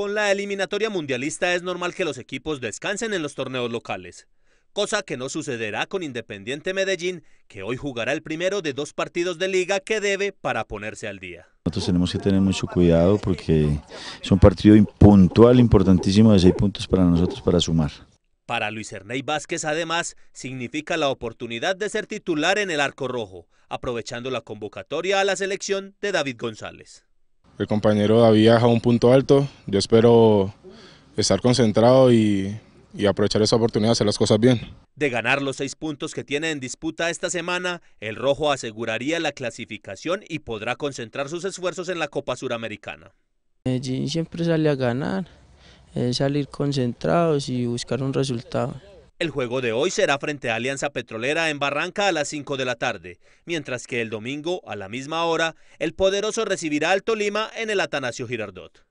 Con la eliminatoria mundialista es normal que los equipos descansen en los torneos locales, cosa que no sucederá con Independiente Medellín, que hoy jugará el primero de dos partidos de liga que debe para ponerse al día. Nosotros tenemos que tener mucho cuidado porque es un partido puntual importantísimo de seis puntos para nosotros para sumar. Para Luis Erney Vázquez, además, significa la oportunidad de ser titular en el Arco Rojo, aprovechando la convocatoria a la selección de David González el compañero David a un punto alto. Yo espero estar concentrado y, aprovechar esa oportunidad de hacer las cosas bien. De ganar los seis puntos que tiene en disputa esta semana, el Rojo aseguraría la clasificación y podrá concentrar sus esfuerzos en la Copa Suramericana. Medellín siempre sale a ganar, salir concentrados y buscar un resultado. El juego de hoy será frente a Alianza Petrolera en Barranca a las 5 de la tarde, mientras que el domingo, a la misma hora, el Poderoso recibirá al Tolima en el Atanasio Girardot.